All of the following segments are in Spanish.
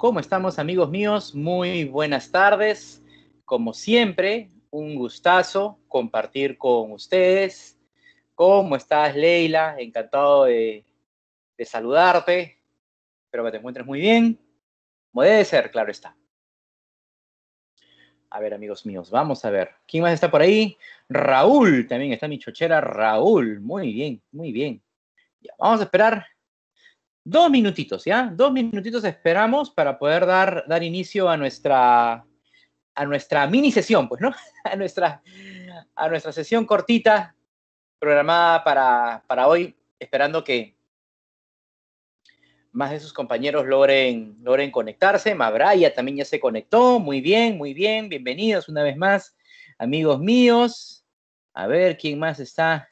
¿Cómo estamos amigos míos? Muy buenas tardes. Como siempre, un gustazo compartir con ustedes. ¿Cómo estás Leila? Encantado de, saludarte. Espero que te encuentres muy bien. Como debe ser, claro está. A ver amigos míos, vamos a ver. ¿Quién más está por ahí? Raúl, también está mi chochera Raúl. Muy bien, muy bien. vamos a esperar Dos minutitos, ¿ya? Dos minutitos esperamos para poder dar, dar inicio a nuestra, a nuestra mini sesión, pues, ¿no? A nuestra, a nuestra sesión cortita programada para, para hoy, esperando que más de sus compañeros logren, logren conectarse. Mabraya también ya se conectó. Muy bien, muy bien. Bienvenidos una vez más, amigos míos. A ver quién más está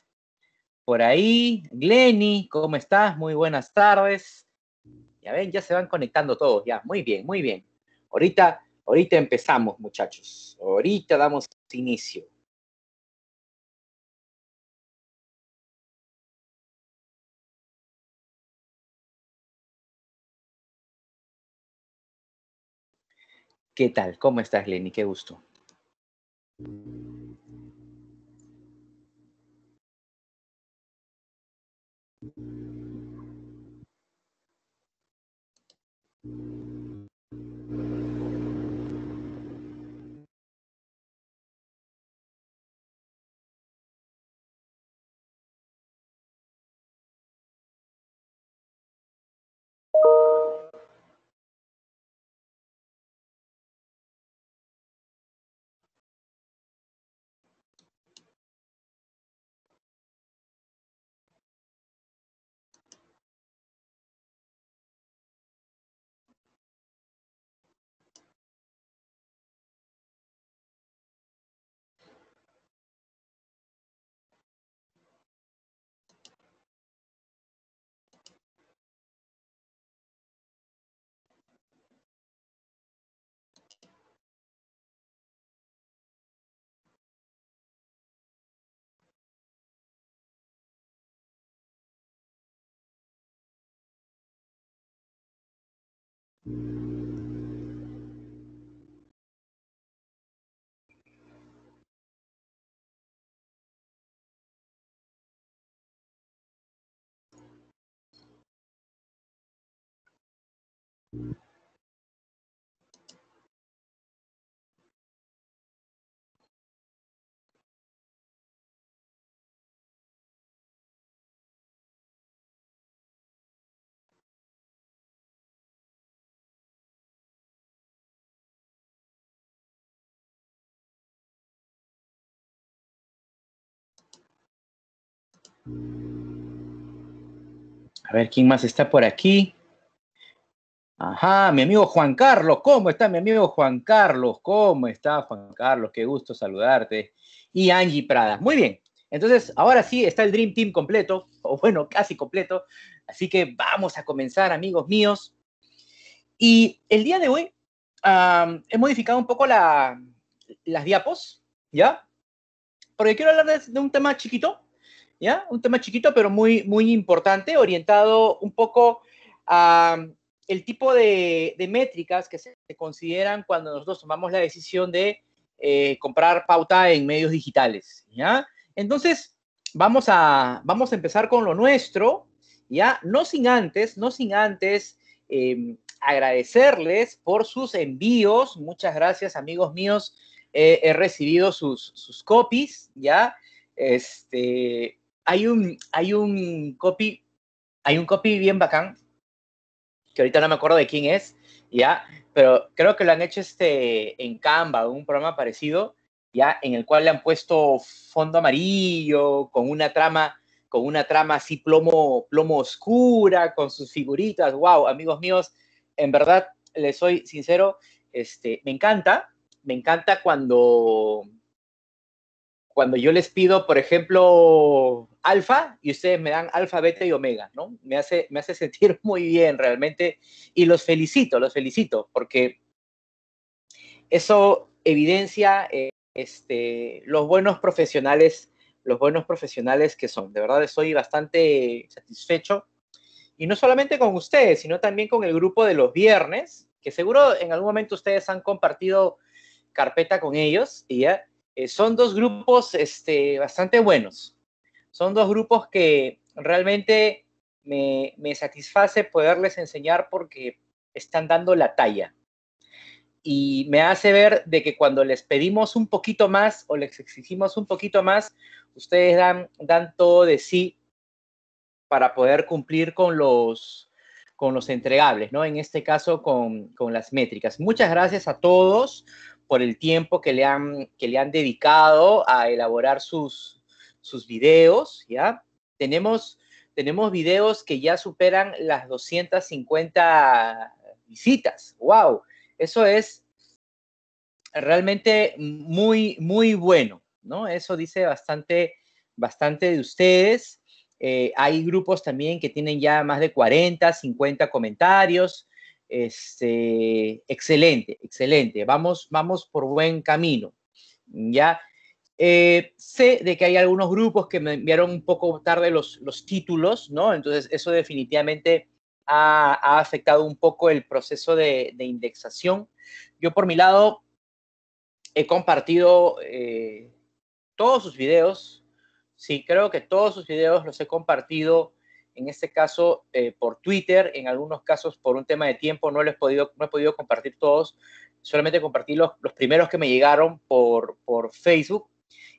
por ahí. Glenny, ¿cómo estás? Muy buenas tardes. Ya ven, ya se van conectando todos, ya. Muy bien, muy bien. Ahorita, ahorita empezamos, muchachos. Ahorita damos inicio. ¿Qué tal? ¿Cómo estás, Lenny? Qué gusto. Thank you. A ver, ¿quién más está por aquí? Ajá, mi amigo Juan Carlos, ¿cómo está mi amigo Juan Carlos? ¿Cómo está Juan Carlos? Qué gusto saludarte. Y Angie Prada. Muy bien, entonces ahora sí está el Dream Team completo, o bueno, casi completo. Así que vamos a comenzar, amigos míos. Y el día de hoy he modificado un poco las diapos, ¿ya? Porque quiero hablar de un tema chiquito, ¿ya? Un tema chiquito, pero muy, muy importante, orientado un poco a um, el tipo de, métricas que se consideran cuando nosotros tomamos la decisión de eh, comprar pauta en medios digitales, ¿ya? Entonces, vamos a, vamos a empezar con lo nuestro, ¿ya? No sin antes, no sin antes em, agradecerles por sus envíos. Muchas gracias, amigos míos. he recibido sus, sus copies, ¿ya? Este, hay un, hay un copy, hay un copy bien bacán, que ahorita no me acuerdo de quién es, ya, pero creo que lo han hecho este, en Canva, un programa parecido, ya, en el cual le han puesto fondo amarillo, con una trama, con una trama así plomo, plomo oscura, con sus figuritas, wow, amigos míos, en verdad, les soy sincero, este, me encanta, me encanta cuando cuando yo les pido, por ejemplo, alfa y ustedes me dan alfa, beta y omega, ¿no? Me hace, me hace sentir muy bien realmente y los felicito, los felicito, porque eso evidencia eh, este, los buenos profesionales, los buenos profesionales que son. De verdad estoy bastante satisfecho y no solamente con ustedes, sino también con el grupo de los viernes, que seguro en algún momento ustedes han compartido carpeta con ellos y ya eh, son dos grupos este, bastante buenos. Son dos grupos que realmente me, satisface poderles enseñar porque están dando la talla. Y me hace ver de que cuando les pedimos un poquito más o les exigimos un poquito más, ustedes dan, dan todo de sí para poder cumplir con los, con los entregables, ¿no? En este caso, con, con las métricas. Muchas gracias a todos por el tiempo que le han, que le han dedicado a elaborar sus, sus videos, ¿ya? Tenemos, tenemos videos que ya superan las 250 visitas. ¡Wow! Eso es realmente muy, muy bueno, ¿no? Eso dice bastante, bastante de ustedes. Eh, hay grupos también que tienen ya más de 40, 50 comentarios. Este, excelente, excelente. Vamos, vamos por buen camino. Ya eh, sé de que hay algunos grupos que me enviaron un poco tarde los, los títulos, ¿no? Entonces eso definitivamente ha, afectado un poco el proceso de, de, indexación. Yo por mi lado he compartido eh, todos sus videos. Sí, creo que todos sus videos los he compartido en este caso eh, por Twitter, en algunos casos por un tema de tiempo no, les he podido, no he podido compartir todos, solamente compartí los, los primeros que me llegaron por, por, Facebook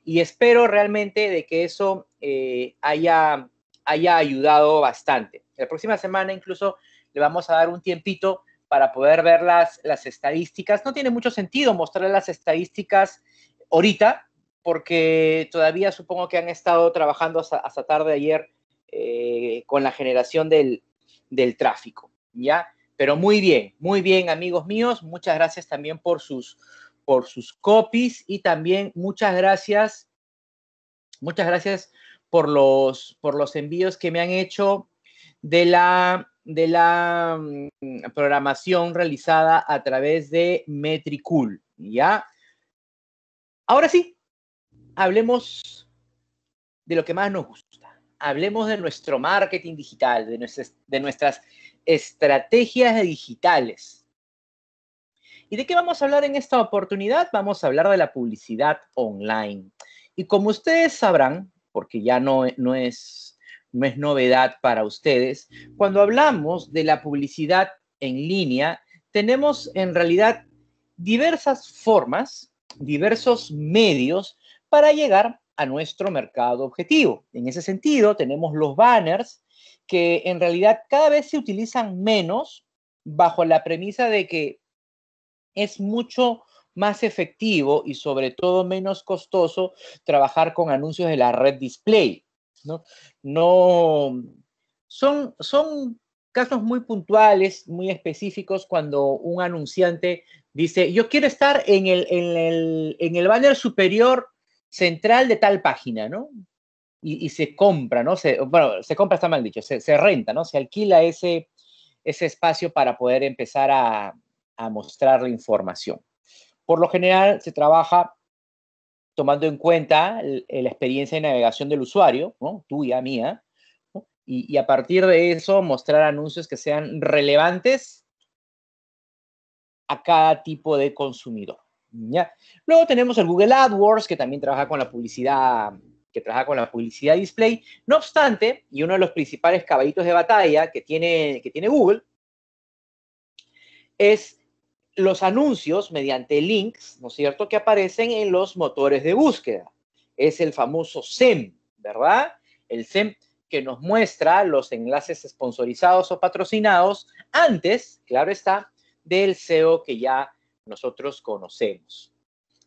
y espero realmente de que eso eh, haya, haya ayudado bastante. La próxima semana incluso le vamos a dar un tiempito para poder ver las, las estadísticas. No tiene mucho sentido mostrar las estadísticas ahorita porque todavía supongo que han estado trabajando hasta, hasta tarde ayer eh, con la generación del, del tráfico, ¿ya? Pero muy bien, muy bien, amigos míos. Muchas gracias también por sus, por sus copies y también muchas gracias, muchas gracias por los, por los envíos que me han hecho de la, de la mm, programación realizada a través de Metricool, ¿ya? Ahora sí, hablemos de lo que más nos gusta hablemos de nuestro marketing digital, de nuestras, estrategias digitales. ¿Y de qué vamos a hablar en esta oportunidad? Vamos a hablar de la publicidad online. Y como ustedes sabrán, porque ya no, es, no es novedad para ustedes, cuando hablamos de la publicidad en línea, tenemos en realidad diversas formas, diversos medios para llegar a nuestro mercado objetivo. En ese sentido, tenemos los banners que en realidad cada vez se utilizan menos bajo la premisa de que es mucho más efectivo y sobre todo menos costoso trabajar con anuncios de la red display. No, no son, son casos muy puntuales, muy específicos, cuando un anunciante dice, yo quiero estar en el, en el, en el banner superior central de tal página, ¿no? Y, se compra, ¿no? bueno, se compra está mal dicho, se, renta, ¿no? Se alquila ese, ese espacio para poder empezar a, mostrar la información. Por lo general se trabaja tomando en cuenta la experiencia de navegación del usuario, ¿no? tuya, mía, y, a partir de eso mostrar anuncios que sean relevantes a cada tipo de consumidor. Luego tenemos el Google AdWords, que también trabaja con la publicidad que trabaja con la publicidad display. No obstante, y uno de los principales caballitos de batalla que tiene, que tiene Google es los anuncios mediante links, ¿no es cierto?, que aparecen en los motores de búsqueda. Es el famoso SEM, ¿verdad? El SEM que nos muestra los enlaces sponsorizados o patrocinados antes, claro está, del SEO que ya nosotros conocemos.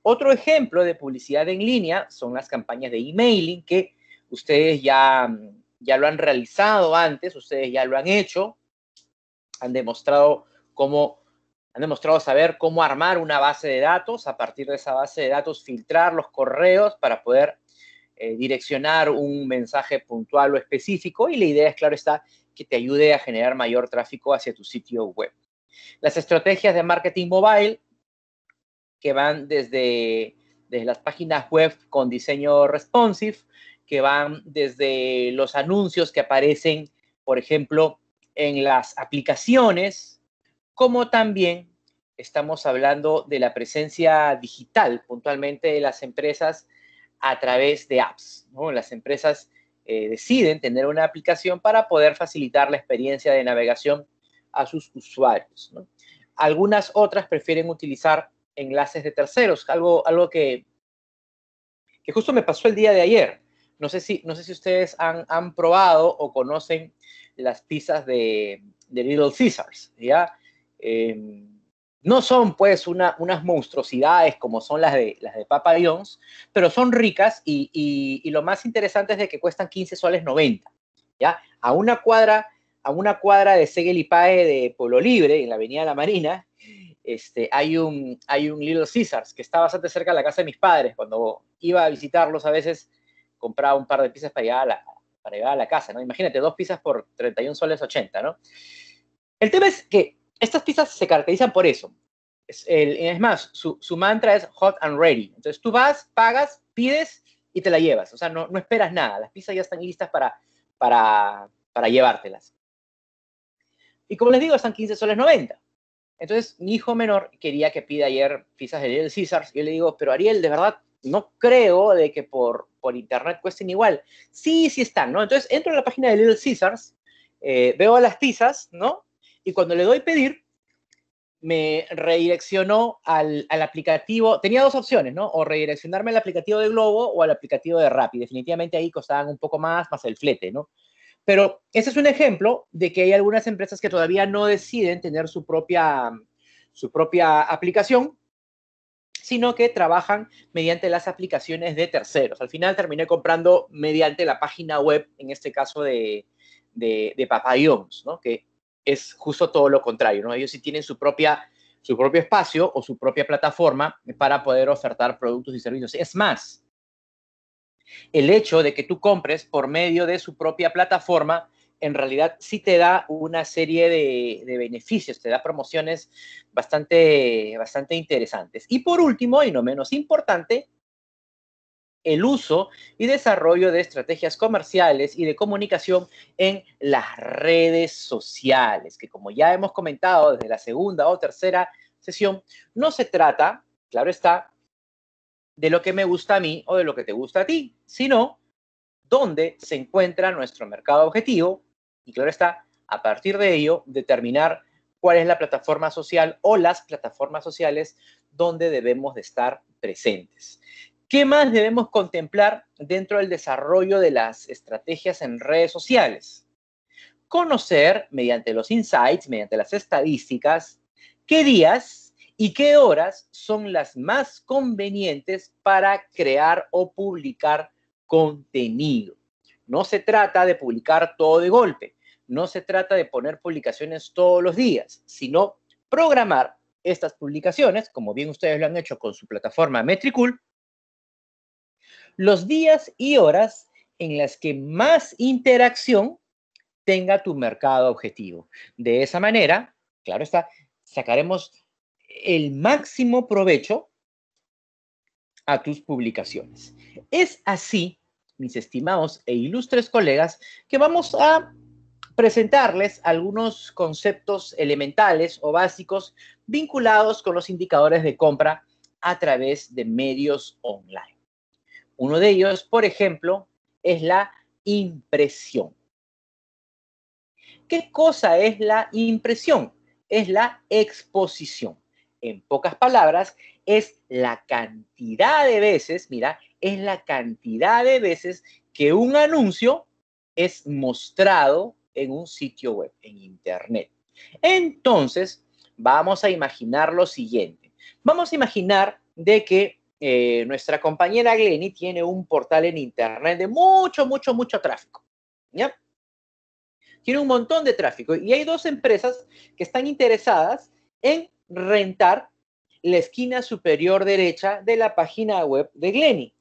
Otro ejemplo de publicidad en línea son las campañas de emailing que ustedes ya, ya lo han realizado antes, ustedes ya lo han hecho, han demostrado cómo han demostrado saber cómo armar una base de datos, a partir de esa base de datos filtrar los correos para poder eh, direccionar un mensaje puntual o específico y la idea es, claro está, que te ayude a generar mayor tráfico hacia tu sitio web. Las estrategias de marketing mobile que van desde, las páginas web con diseño responsive, que van desde los anuncios que aparecen, por ejemplo, en las aplicaciones, como también estamos hablando de la presencia digital, puntualmente de las empresas a través de apps. Las empresas eh, deciden tener una aplicación para poder facilitar la experiencia de navegación a sus usuarios. Algunas otras prefieren utilizar enlaces de terceros, algo, algo que, que justo me pasó el día de ayer. No sé si, no sé si ustedes han, han probado o conocen las pizzas de, Little Caesars, ¿ya? Em, no son pues unas monstruosidades como son las de, las de Papa John's, pero son ricas y, y, lo más interesante es de que cuestan 15 soles 90, ¿ya? A una cuadra, a una cuadra de Segel de Pueblo Libre, en la Avenida La Marina, este, hay, un, hay un Little Caesars que está bastante cerca de la casa de mis padres. Cuando iba a visitarlos a veces compraba un par de pizzas para llegar a la, para a la casa, ¿no? Imagínate, dos pizzas por 31 soles 80, ¿no? El tema es que estas pizzas se caracterizan por eso. Es, más, su, mantra es hot and ready. Entonces tú vas, pagas, pides y te la llevas. O sea, no, esperas nada. Las pizzas ya están listas para, para, para llevártelas. Y como les digo, están 15 soles 90. Entonces, mi hijo menor quería que pida ayer pizzas de Little Caesars. yo le digo, pero Ariel, de verdad, no creo de que por, por internet cuesten igual. Sí, sí están, ¿no? Entonces entro a la página de Little Caesars, eh, veo las pizzas, ¿no? Y cuando le doy pedir, me redireccionó al, al, aplicativo. Tenía dos opciones, ¿no? O redireccionarme al aplicativo de Globo o al aplicativo de Rappi. Definitivamente ahí costaban un poco más, más el flete, ¿no? Pero ese es un ejemplo de que hay algunas empresas que todavía no deciden tener mm, su propia, aplicación, sino que trabajan mediante las aplicaciones de terceros. Al final terminé comprando mediante la página web, en este caso de, de, que es justo todo lo contrario. ¿no? Ellos sí tienen su propio espacio o su propia plataforma para poder ofertar productos y servicios. Es más, el hecho de que tú compres por medio de su propia plataforma, en realidad sí te da una serie de, beneficios, te da promociones bastante, bastante interesantes. Y por último, y no menos importante, el uso y desarrollo de estrategias comerciales y de comunicación en las redes sociales, que como ya hemos comentado desde la segunda o tercera sesión, no se trata, claro está, de lo que me gusta a mí o de lo que te gusta a ti, sino dónde se encuentra nuestro mercado objetivo y claro está, a partir de ello, determinar cuál es la plataforma social o las plataformas sociales donde debemos de estar presentes. ¿Qué más debemos contemplar dentro del desarrollo de las estrategias en redes sociales? Conocer mediante los insights, mediante las estadísticas, qué días y qué horas son las más convenientes para crear o publicar contenido. No se trata de publicar todo de golpe, no se trata de poner publicaciones todos los días, sino programar estas publicaciones, como bien ustedes lo han hecho con su plataforma Metricool, los días y horas en las que más interacción tenga tu mercado objetivo. De esa manera, claro está, sacaremos el máximo provecho a tus publicaciones. Es así, mis estimados e ilustres colegas, que vamos a presentarles algunos conceptos elementales o básicos vinculados con los indicadores de compra a través de medios online. Uno de ellos, por ejemplo, es la impresión. ¿Qué cosa es la impresión? Es la exposición en pocas palabras, es la cantidad de veces, mira, es la cantidad de veces que un anuncio es mostrado en un sitio web, en Internet. Entonces, vamos a imaginar lo siguiente. Vamos a imaginar de que eh, nuestra compañera Glenny tiene un portal en Internet de mucho, mucho, mucho tráfico. ¿Ya? Tiene un montón de tráfico y hay dos empresas que están interesadas en rentar la esquina superior derecha de la página web de Glenny.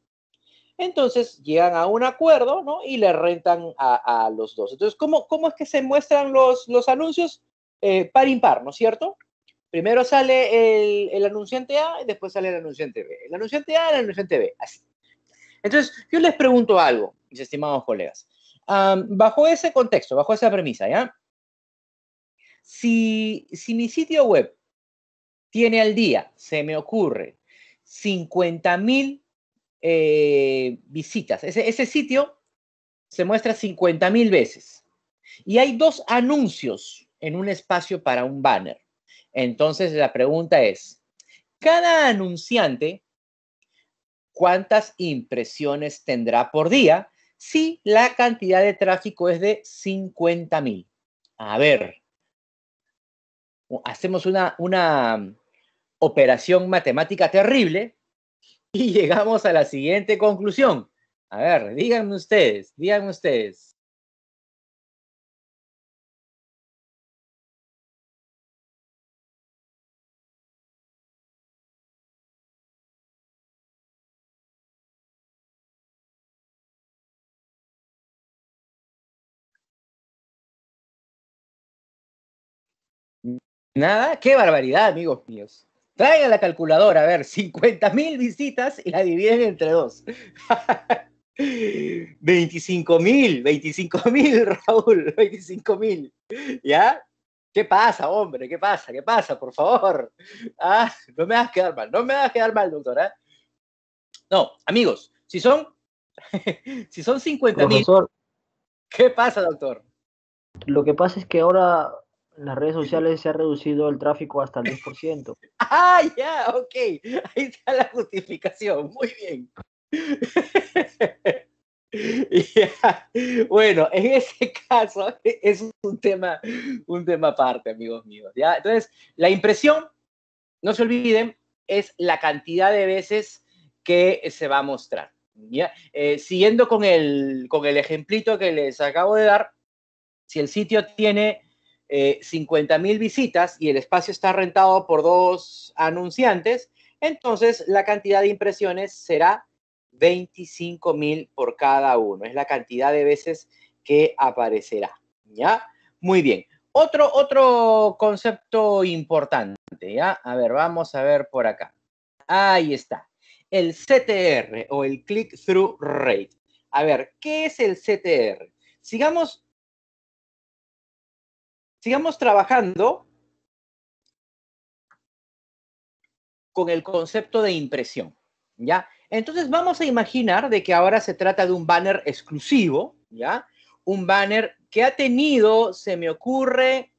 Entonces llegan a un acuerdo ¿no? y le rentan a, los dos. Entonces, ¿cómo, ¿cómo, es que se muestran los, los anuncios? Eh, par impar, ¿no es cierto? Primero sale el, anunciante A y después sale el anunciante B. El anunciante A, el anunciante B, así. Entonces, yo les pregunto algo, mis estimados colegas. bajo ese contexto, bajo esa premisa, ¿ya? Si, si mi sitio web tiene al día, se me ocurre, 50 mil eh, visitas. Ese, ese, sitio se muestra 50 mil veces. Y hay dos anuncios en un espacio para un banner. Entonces la pregunta es, cada anunciante, ¿cuántas impresiones tendrá por día si la cantidad de tráfico es de 50 mil? A ver, hacemos una, una operación matemática terrible y llegamos a la siguiente conclusión. A ver, díganme ustedes, díganme ustedes. Nada, qué barbaridad, amigos míos. Traigan la calculadora, a ver, 50.000 mil visitas y la dividen entre dos. 25 mil, 25 mil, Raúl, 25.000, mil. ¿Ya? ¿Qué pasa, hombre? ¿Qué pasa? ¿Qué pasa? Por favor. Ah, no me a quedar mal, no me a quedar mal, doctora. ¿eh? No, amigos, si son, si son 50 mil. ¿Qué pasa, doctor? Lo que pasa es que ahora en las redes sociales se ha reducido el tráfico hasta el 10%. ah, ya, ok. Ahí está la justificación. Muy bien. Bueno, en ese caso es un tema, un tema aparte, amigos míos. ¿ya? Entonces, la impresión, no se olviden, es la cantidad de veces que se va a mostrar. ¿ya? Eh, siguiendo con el, con el ejemplito que les acabo de dar, si el sitio tiene 50.000 eh, mil visitas y el espacio está rentado por dos anunciantes, entonces la cantidad de impresiones será 25.000 mil por cada uno. Es la cantidad de veces que aparecerá. ¿Ya? Muy bien. Otro, otro concepto importante, ¿ya? A ver, vamos a ver por acá. Ahí está. El CTR o el click-through rate. A ver, ¿qué es el CTR? Sigamos sigamos trabajando con el concepto de impresión, ¿ya? Entonces vamos a imaginar de que ahora se trata de un banner exclusivo, ¿ya? Un banner que ha tenido, se me ocurre,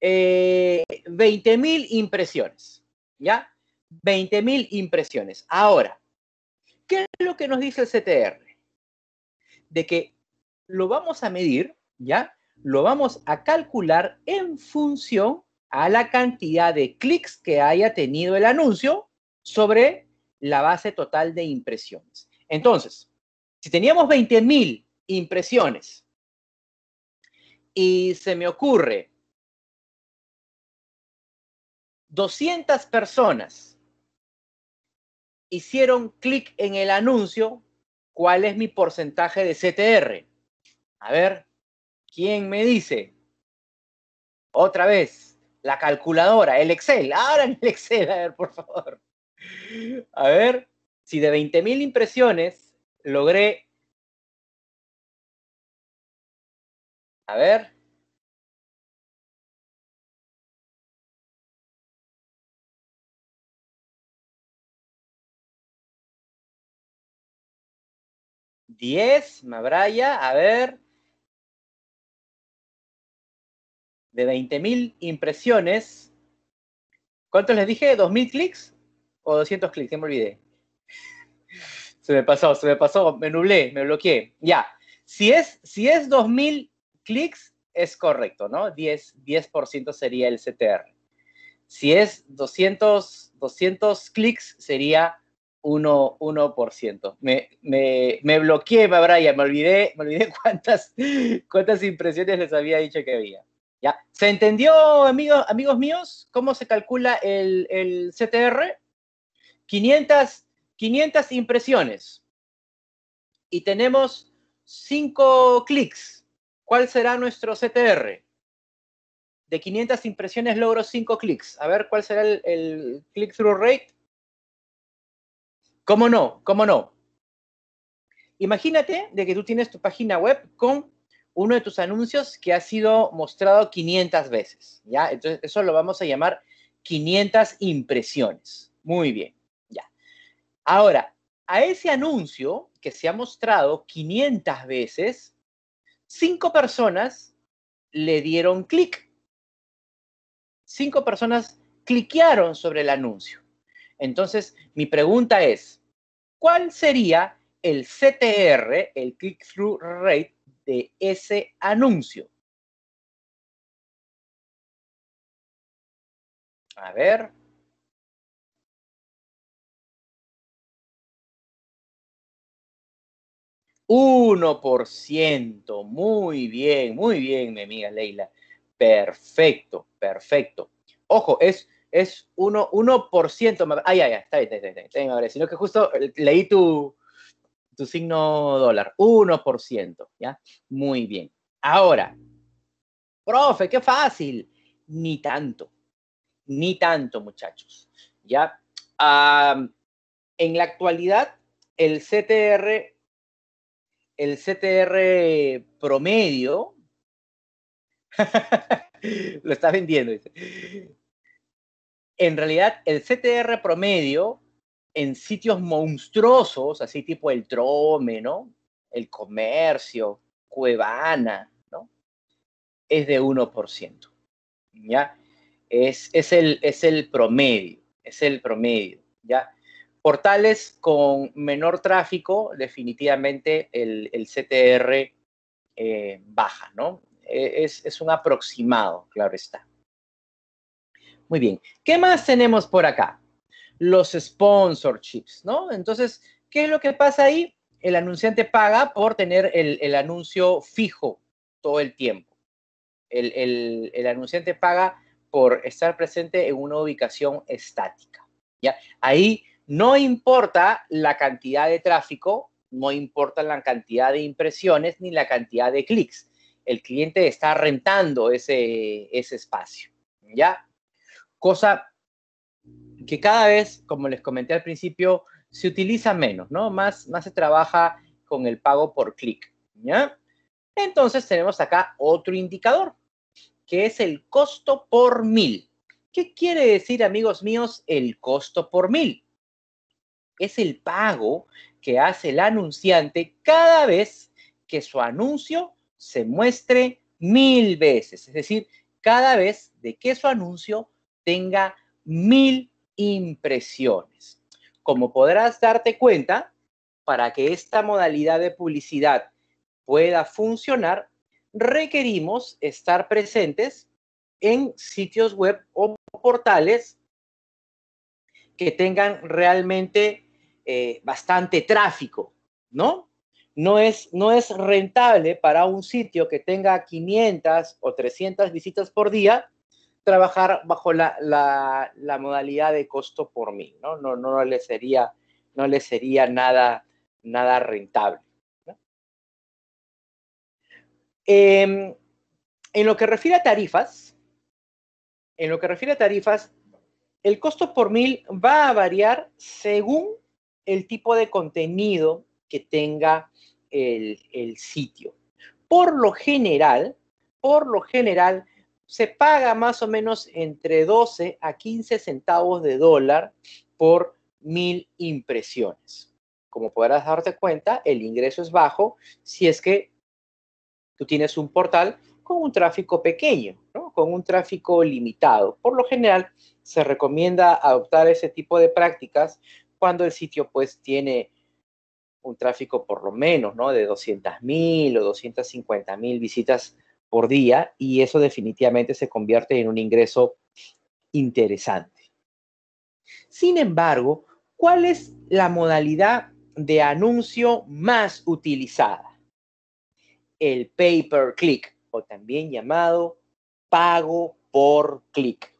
20.000 eh, impresiones, ¿ya? 20.000 impresiones. Ahora, ¿qué es lo que nos dice el CTR? De que lo vamos a medir, ¿ya? lo vamos a calcular en función a la cantidad de clics que haya tenido el anuncio sobre la base total de impresiones. Entonces, si teníamos 20.000 impresiones y se me ocurre 200 personas hicieron clic en el anuncio, ¿cuál es mi porcentaje de CTR? A ver, ¿Quién me dice? Otra vez, la calculadora, el Excel. Ahora en el Excel, a ver, por favor. A ver, si de 20.000 impresiones logré... A ver, ¿10? Mabraya, a ver. de 20.000 impresiones, ¿cuántos les dije? ¿2.000 clics o 200 clics? Ya me olvidé. se me pasó, se me pasó, me nublé, me bloqueé. Ya, si es, si es 2.000 clics, es correcto, ¿no? 10, 10 sería el CTR. Si es 200, 200 clics, sería 1%. 1%. Me, me, me, bloqueé, Brian, me olvidé, me olvidé cuántas, cuántas impresiones les había dicho que había. ¿Se entendió, amigos, amigos míos, cómo se calcula el, CTR? 500, impresiones y tenemos 5 clics. ¿Cuál será nuestro CTR? De 500 impresiones logro 5 clics. A ver, ¿cuál será el, click-through rate? ¿Cómo no? ¿Cómo no? Imagínate de que tú tienes tu página web con uno de tus anuncios que ha sido mostrado 500 veces, ¿ya? Entonces, eso lo vamos a llamar 500 impresiones. Muy bien, ya. Ahora, a ese anuncio que se ha mostrado 500 veces, cinco personas le dieron clic. Cinco personas cliquearon sobre el anuncio. Entonces, mi pregunta es, ¿cuál sería el CTR, el click-through rate, de ese anuncio. A ver. Uno por ciento. Muy bien, muy bien, mi amiga Leila. Perfecto, perfecto. Ojo, es, es uno, 1%. Ay, ay, ay, está bien, está bien, está bien. Está sino que justo eh, leí tu, tu signo dólar, 1%, ¿ya? Muy bien. Ahora, profe, qué fácil. Ni tanto, ni tanto, muchachos, ¿ya? en la actualidad, el CTR, el CTR promedio, lo está vendiendo, dice. En realidad, el CTR promedio en sitios monstruosos, así tipo el Trome, ¿no? El Comercio, Cuevana, ¿no? Es de 1%. ¿Ya? Es, es, el, es el promedio, es el promedio, ¿ya? Portales con menor tráfico, definitivamente el, CTR eh, baja, ¿no? E, es un aproximado, claro está. Muy bien. ¿Qué más tenemos por acá? los sponsorships, ¿no? Entonces, ¿qué es lo que pasa ahí? El anunciante paga por tener el, anuncio fijo todo el tiempo. El, anunciante paga por estar presente en una ubicación estática. ¿ya? Ahí no importa la cantidad de tráfico, no importa la cantidad de impresiones ni la cantidad de clics. El cliente está rentando ese, ese espacio. ¿Ya? Cosa que cada vez, como les comenté al principio, se utiliza menos, ¿no? Más, más se trabaja con el pago por clic, ¿ya? Entonces tenemos acá otro indicador, que es el costo por mil. ¿Qué quiere decir, amigos míos, el costo por mil? Es el pago que hace el anunciante cada vez que su anuncio se muestre mil veces, es decir, cada vez de que su anuncio tenga mil impresiones. Como podrás darte cuenta, para que esta modalidad de publicidad pueda funcionar, requerimos estar presentes en sitios web o portales que tengan realmente eh, bastante tráfico, ¿no? No es, no es rentable para un sitio que tenga 500 o 300 visitas por día trabajar bajo la, la, la, modalidad de costo por mil, ¿no? No, no, le sería, no le sería nada, nada rentable. Em, en lo que refiere a tarifas, en lo que refiere a tarifas, el costo por mil va a variar según el tipo de contenido que tenga el sitio. Por lo general, por lo general, se paga más o menos entre 12 a 15 centavos de dólar por mil impresiones. Como podrás darte cuenta, el ingreso es bajo si es que tú tienes un portal con un tráfico pequeño, ¿no? con un tráfico limitado. Por lo general, se recomienda adoptar ese tipo de prácticas cuando el sitio pues tiene un tráfico por lo menos ¿no? de mil o 250.000 visitas por día y eso definitivamente se convierte en un ingreso interesante. Sin embargo, ¿cuál es la modalidad de anuncio más utilizada? El pay-per-click o también llamado pago por click.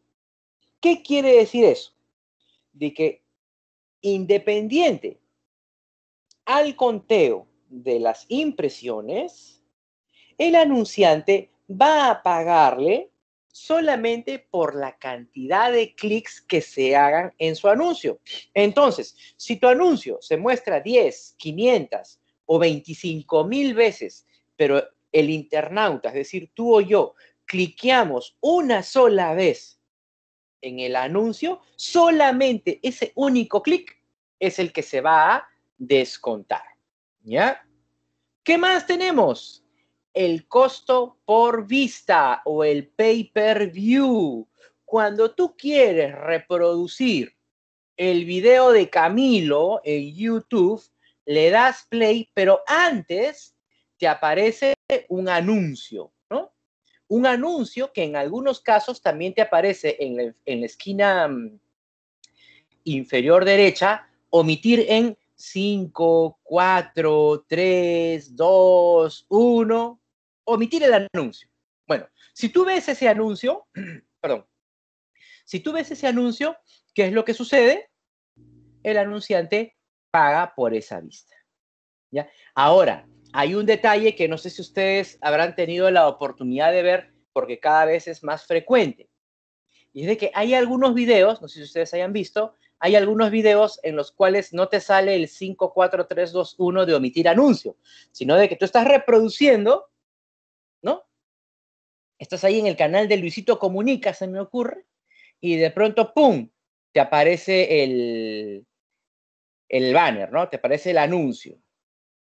¿Qué quiere decir eso? De que independiente al conteo de las impresiones, el anunciante va a pagarle solamente por la cantidad de clics que se hagan en su anuncio. Entonces, si tu anuncio se muestra 10, 500 o 25 mil veces, pero el internauta, es decir, tú o yo, cliqueamos una sola vez en el anuncio, solamente ese único clic es el que se va a descontar. ¿Ya? ¿Qué más tenemos? el costo por vista o el pay-per-view. Cuando tú quieres reproducir el video de Camilo en YouTube, le das play, pero antes te aparece un anuncio, ¿no? Un anuncio que en algunos casos también te aparece en la, esquina mm, inferior derecha, omitir en 5, 4, 3, 2, 1 omitir el anuncio. Bueno, si tú ves ese anuncio, perdón, si tú ves ese anuncio, ¿qué es lo que sucede? El anunciante paga por esa vista. ¿ya? Ahora, hay un detalle que no sé si ustedes habrán tenido la oportunidad de ver porque cada vez es más frecuente. Y es de que hay algunos videos, no sé si ustedes hayan visto, hay algunos videos en los cuales no te sale el 54321 de omitir anuncio, sino de que tú estás reproduciendo estás ahí en el canal de Luisito Comunica, se me ocurre, y de pronto, ¡pum!, te aparece el, el banner, ¿no? Te aparece el anuncio.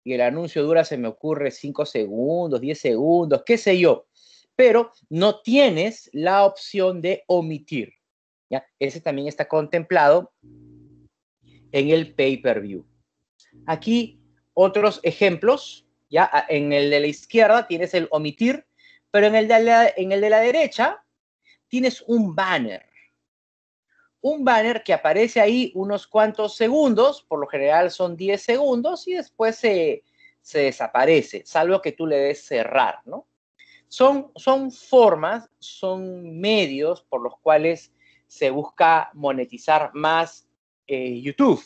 Y el anuncio dura, se me ocurre, 5 segundos, 10 segundos, qué sé yo. Pero no tienes la opción de omitir. ¿ya? Ese también está contemplado en el pay-per-view. Aquí otros ejemplos. ¿ya? En el de la izquierda tienes el omitir pero en el de la, derecha tienes un banner. Un banner que aparece ahí unos cuantos segundos, por lo general son 10 segundos, y después se, desaparece, salvo que tú le des cerrar, ¿no? Son, formas, son medios por los cuales se busca monetizar más eh, YouTube,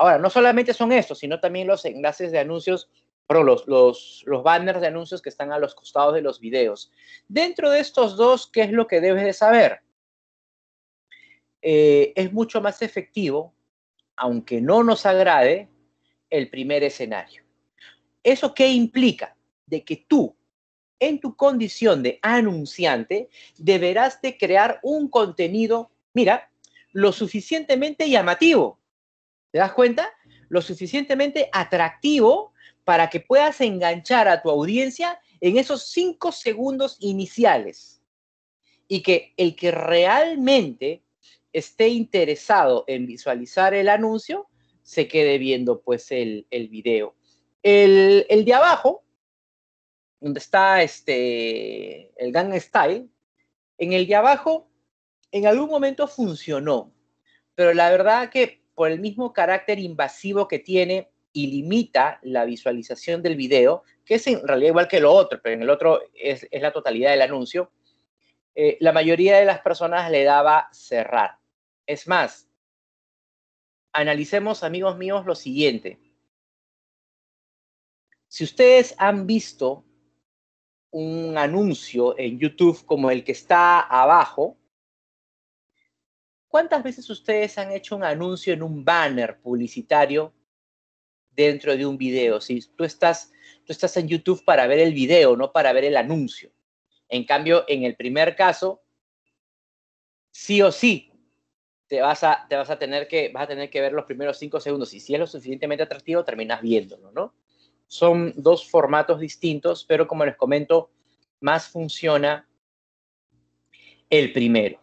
Ahora, no solamente son estos, sino también los enlaces de anuncios los, banners de anuncios que están a los costados de los videos. Dentro de estos dos, ¿qué es lo que debes de saber? Eh, es mucho más efectivo, aunque no nos agrade, el primer escenario. ¿Eso qué implica? De que tú, en tu condición de anunciante, deberás de crear un contenido, mira, lo suficientemente llamativo. ¿Te das cuenta? Lo suficientemente atractivo para que puedas enganchar a tu audiencia en esos cinco segundos iniciales y que el que realmente esté interesado en visualizar el anuncio se quede viendo pues el, video. El, de abajo, donde está este, el Gang Style, en el de abajo en algún momento funcionó, pero la verdad que por el mismo carácter invasivo que tiene y limita la visualización del video, que es en realidad igual que lo otro, pero en el otro es, la totalidad del anuncio, eh, la mayoría de las personas le daba cerrar. Es más, analicemos, amigos míos, lo siguiente. Si ustedes han visto un anuncio en YouTube como el que está abajo, ¿cuántas veces ustedes han hecho un anuncio en un banner publicitario dentro de un video. Si tú estás, tú estás en YouTube para ver el video, no para ver el anuncio. En cambio, en el primer caso, sí o sí, te vas a, te vas a, tener, que, vas a tener que ver los primeros cinco segundos. Y si es lo suficientemente atractivo, terminas viéndolo, ¿no? Son dos formatos distintos, pero como les comento, más funciona el primero.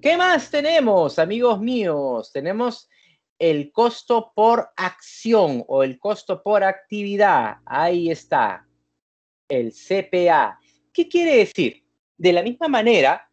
¿Qué más tenemos, amigos míos? Tenemos el costo por acción o el costo por actividad. Ahí está, el CPA. ¿Qué quiere decir? De la misma manera,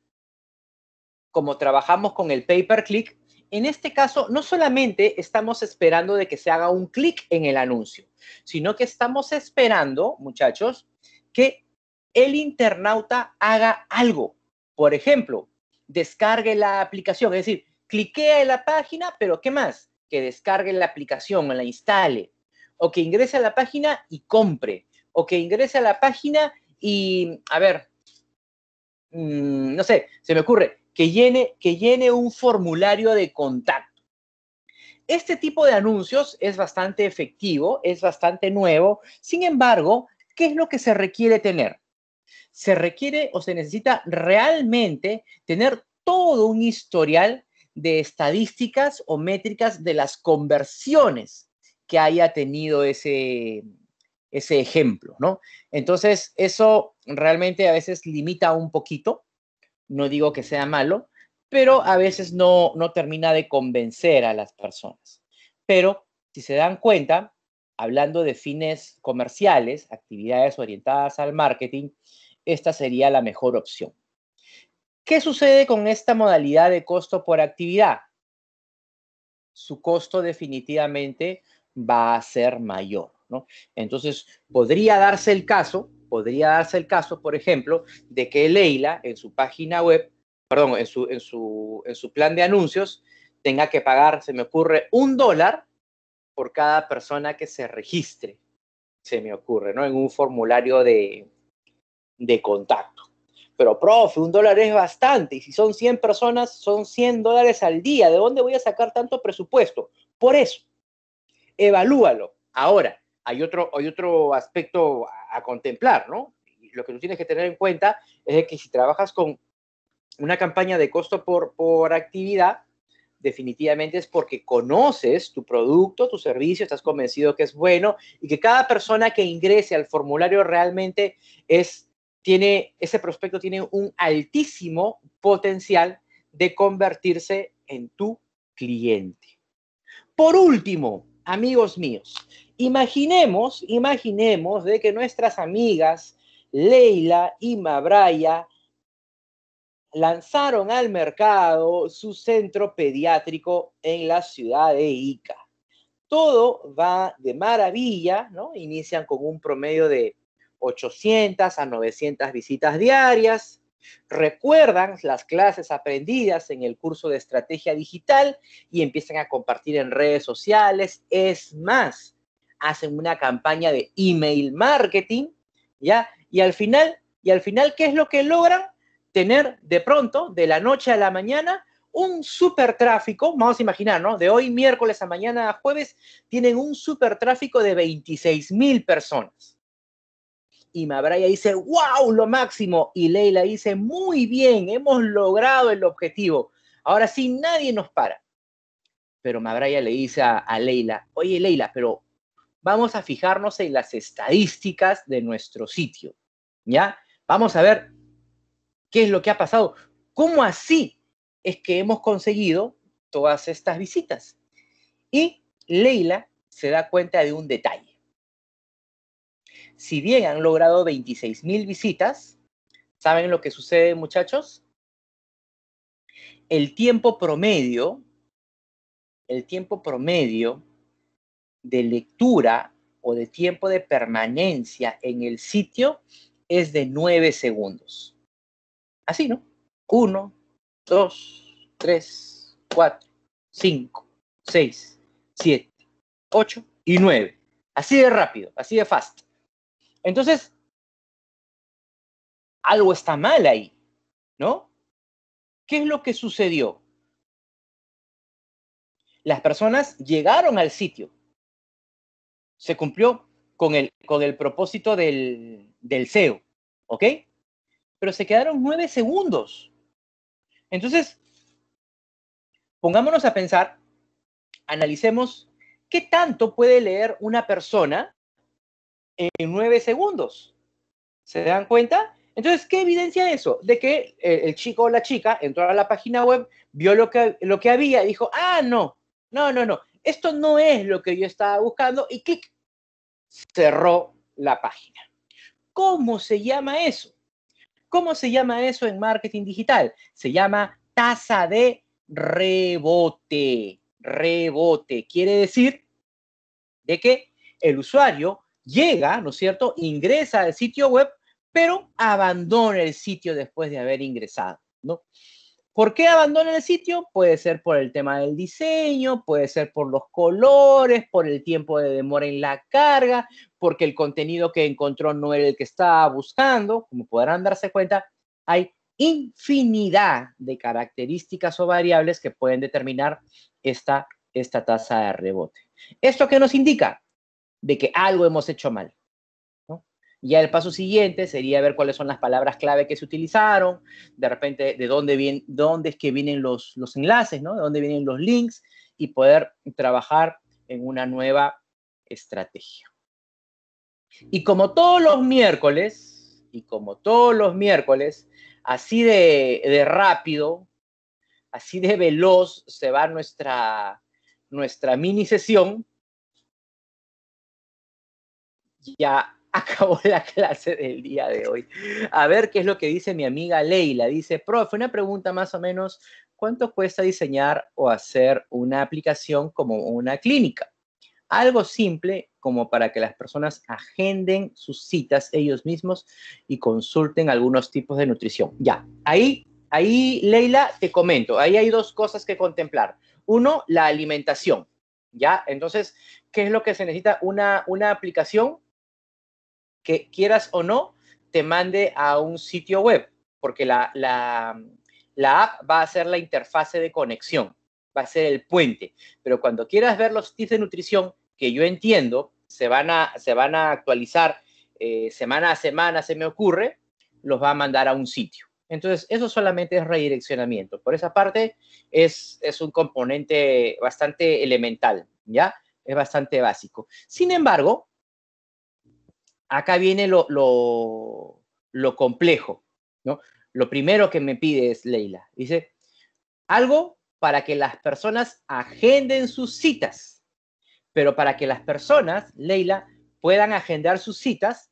como trabajamos con el pay-per-click, en este caso no solamente estamos esperando de que se haga un clic en el anuncio, sino que estamos esperando, muchachos, que el internauta haga algo. Por ejemplo, descargue la aplicación, es decir, cliquea en la página, pero ¿qué más? que descargue la aplicación o la instale, o que ingrese a la página y compre, o que ingrese a la página y, a ver, mm, no sé, se me ocurre, que llene, que llene un formulario de contacto. Este tipo de anuncios es bastante efectivo, es bastante nuevo, sin embargo, ¿qué es lo que se requiere tener? Se requiere o se necesita realmente tener todo un historial de estadísticas o métricas de las conversiones que haya tenido ese, ese ejemplo, ¿no? Entonces, eso realmente a veces limita un poquito, no digo que sea malo, pero a veces no termina de convencer a las personas. Pero si se dan cuenta, hablando de fines comerciales, actividades orientadas al marketing, esta sería la mejor opción. ¿Qué sucede con esta modalidad de costo por actividad? Su costo definitivamente va a ser mayor, ¿no? Entonces, podría darse el caso, podría darse el caso, por ejemplo, de que Leila en su página web, perdón, en su, en en su plan de anuncios, tenga que pagar, se me ocurre, un dólar por cada persona que se registre, se me ocurre, ¿no? En un formulario de contacto. Pero, profe, un dólar es bastante. Y si son 100 personas, son 100 dólares al día. ¿De dónde voy a sacar tanto presupuesto? Por eso, evalúalo. Ahora, hay otro, hay otro aspecto a, contemplar, ¿no? Lo que tú tienes que tener en cuenta es que si trabajas con una campaña de costo por, por actividad, definitivamente es porque conoces tu producto, tu servicio, estás convencido que es bueno y que cada persona que ingrese al formulario realmente es tiene, ese prospecto tiene un altísimo potencial de convertirse en tu cliente. Por último, amigos míos, imaginemos, imaginemos de que nuestras amigas Leila y Mabraya lanzaron al mercado su centro pediátrico en la ciudad de Ica. Todo va de maravilla, ¿no? Inician con un promedio de 800 a 900 visitas diarias. Recuerdan las clases aprendidas en el curso de estrategia digital y empiezan a compartir en redes sociales. Es más, hacen una campaña de email marketing, ¿ya? Y al final, y al final ¿qué es lo que logran? Tener de pronto, de la noche a la mañana, un super tráfico, vamos a imaginar, ¿no? De hoy miércoles a mañana a jueves, tienen un super tráfico de 26 mil personas y Mabraya dice, wow, lo máximo. Y Leila dice, muy bien, hemos logrado el objetivo. Ahora sí, nadie nos para. Pero Mabraya le dice a, Leila, oye Leila, pero vamos a fijarnos en las estadísticas de nuestro sitio. ¿Ya? Vamos a ver qué es lo que ha pasado. ¿Cómo así es que hemos conseguido todas estas visitas? Y Leila se da cuenta de un detalle. Si bien han logrado 26.000 visitas, ¿saben lo que sucede, muchachos? El tiempo promedio, el tiempo promedio de lectura o de tiempo de permanencia en el sitio es de 9 segundos. Así, ¿no? 1, 2, 3, 4, 5, 6, 7, 8 y 9. Así de rápido, así de fast. Entonces, algo está mal ahí, ¿no? ¿Qué es lo que sucedió? Las personas llegaron al sitio. Se cumplió con el, con el propósito del, del CEO, ¿ok? Pero se quedaron nueve segundos. Entonces, pongámonos a pensar, analicemos qué tanto puede leer una persona en nueve segundos. ¿Se dan cuenta? Entonces, ¿qué evidencia eso? De que el, chico o la chica entró a la página web, vio lo que, lo que había y dijo, ah, no, no, no, no, esto no es lo que yo estaba buscando y clic, cerró la página. ¿Cómo se llama eso? ¿Cómo se llama eso en marketing digital? Se llama tasa de rebote. Rebote quiere decir de que el usuario llega, ¿no es cierto?, ingresa al sitio web, pero abandona el sitio después de haber ingresado, ¿no? ¿Por qué abandona el sitio? Puede ser por el tema del diseño, puede ser por los colores, por el tiempo de demora en la carga, porque el contenido que encontró no era el que estaba buscando. Como podrán darse cuenta, hay infinidad de características o variables que pueden determinar esta, esta tasa de rebote. ¿Esto qué nos indica? de que algo hemos hecho mal. ya el paso siguiente sería ver cuáles son las palabras clave que se utilizaron, de repente de dónde, dónde es que vienen los, enlaces, de dónde vienen los links y poder trabajar en una nueva estrategia. Y como todos los miércoles, y como todos los miércoles, así de, de rápido, así de veloz se va nuestra, nuestra mini sesión ya acabó la clase del día de hoy. A ver qué es lo que dice mi amiga Leila. Dice, profe, una pregunta más o menos, ¿cuánto cuesta diseñar o hacer una aplicación como una clínica? Algo simple como para que las personas agenden sus citas ellos mismos y consulten algunos tipos de nutrición. Ya, ahí, ahí Leila, te comento, ahí hay dos cosas que contemplar. Uno, la alimentación. ¿Ya? Entonces, ¿qué es lo que se necesita? una aplicación que quieras o no, te mande a un sitio web, porque la, app va a ser la interfase de conexión, va a ser el puente. Pero cuando quieras ver los tips de nutrición, que yo entiendo, se van a, se van a actualizar eh, semana a semana, se me ocurre, los va a mandar a un sitio. Entonces, eso solamente es redireccionamiento. Por esa parte, es, es un componente bastante elemental, ¿ya? Es bastante básico. Sin embargo, acá viene lo, complejo, ¿no? Lo primero que me pide es Leila. Dice, algo para que las personas agenden sus citas, pero para que las personas, Leila, puedan agendar sus citas,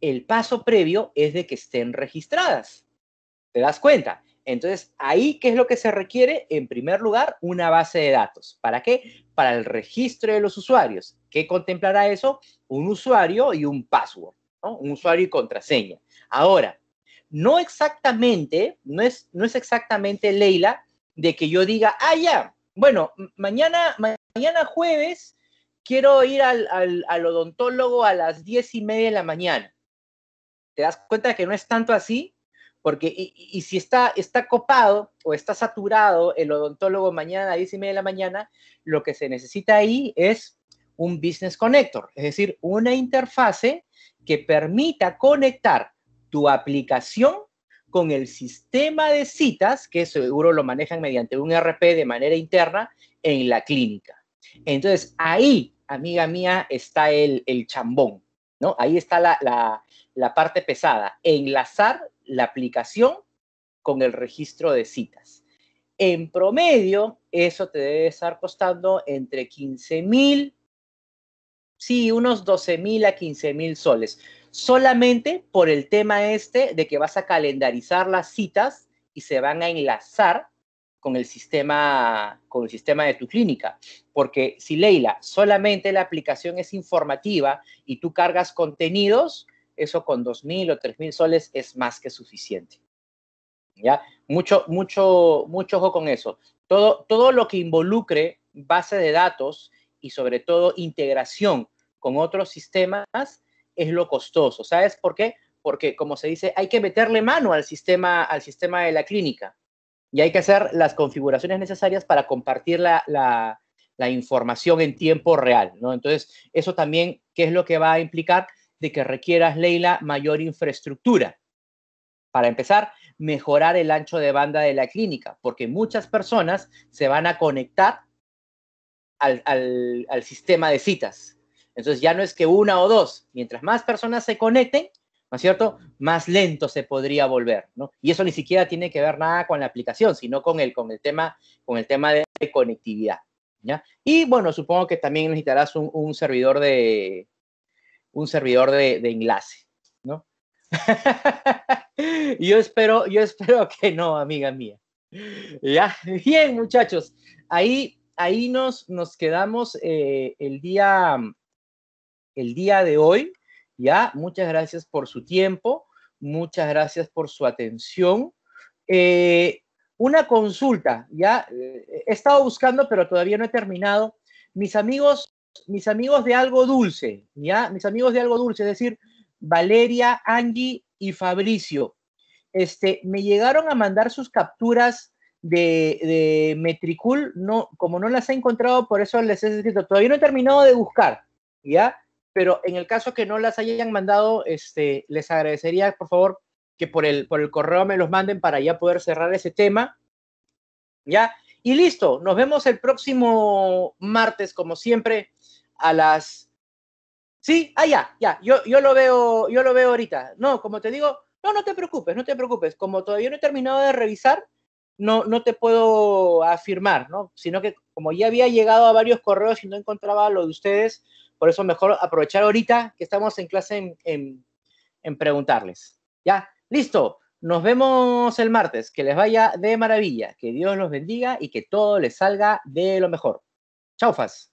el paso previo es de que estén registradas. ¿Te das cuenta? Entonces, ahí, ¿qué es lo que se requiere? En primer lugar, una base de datos. ¿Para qué? Para el registro de los usuarios. ¿Qué contemplará eso? Un usuario y un password, ¿no? Un usuario y contraseña. Ahora, no exactamente, no es, no es exactamente, Leila, de que yo diga, ah, ya, bueno, mañana, mañana jueves quiero ir al, al, al odontólogo a las diez y media de la mañana. ¿Te das cuenta que no es tanto así? Porque, y, si está, está copado o está saturado el odontólogo mañana a 10 y media de la mañana, lo que se necesita ahí es un business connector, es decir, una interfase que permita conectar tu aplicación con el sistema de citas, que seguro lo manejan mediante un RP de manera interna en la clínica. Entonces, ahí, amiga mía, está el, chambón, ¿no? Ahí está la, la parte pesada, enlazar la aplicación con el registro de citas. En promedio, eso te debe estar costando entre 15 mil, sí, unos 12 mil a 15 mil soles, solamente por el tema este de que vas a calendarizar las citas y se van a enlazar con el sistema, con el sistema de tu clínica. Porque si Leila, solamente la aplicación es informativa y tú cargas contenidos, eso con mil o tres mil soles es más que suficiente. ¿Ya? Mucho, mucho, mucho ojo con eso. Todo, todo lo que involucre base de datos y sobre todo integración con otros sistemas es lo costoso. ¿Sabes por qué? Porque, como se dice, hay que meterle mano al sistema, al sistema de la clínica y hay que hacer las configuraciones necesarias para compartir la, la, información en tiempo real, ¿no? Entonces, eso también, ¿qué es lo que va a implicar? de que requieras, Leila, mayor infraestructura. Para empezar, mejorar el ancho de banda de la clínica, porque muchas personas se van a conectar al, al, sistema de citas. Entonces ya no es que una o dos, mientras más personas se conecten, ¿no es cierto? Más lento se podría volver, ¿no? Y eso ni siquiera tiene que ver nada con la aplicación, sino con el, con el, tema, con el tema de conectividad, ¿ya? Y bueno, supongo que también necesitarás un servidor de, un servidor de, enlace, ¿no? yo espero, yo espero que no, amiga mía. Ya, bien, muchachos. Ahí, ahí nos, nos quedamos eh, el día, el día de hoy. Ya, muchas gracias por su tiempo, muchas gracias por su atención. Eh, una consulta, ya eh, he estado buscando, pero todavía no he terminado. Mis amigos mis amigos de algo dulce, ¿ya? Mis amigos de algo dulce, es decir, Valeria, Angie y Fabricio. Este, me llegaron a mandar sus capturas de, de Metricool, no, como no las he encontrado, por eso les he escrito. Todavía no he terminado de buscar, ¿ya? Pero en el caso que no las hayan mandado, este, les agradecería, por favor, que por el, por el correo me los manden para ya poder cerrar ese tema, ¿ya? Y listo, nos vemos el próximo martes, como siempre, a las... Sí, ah, ya, ya, yo, yo, lo veo, yo lo veo ahorita. No, como te digo, no, no te preocupes, no te preocupes. Como todavía no he terminado de revisar, no, no te puedo afirmar, ¿no? Sino que como ya había llegado a varios correos y no encontraba lo de ustedes, por eso mejor aprovechar ahorita que estamos en clase en, en preguntarles. Ya, listo. Nos vemos el martes. Que les vaya de maravilla. Que Dios los bendiga y que todo les salga de lo mejor. Chaufas.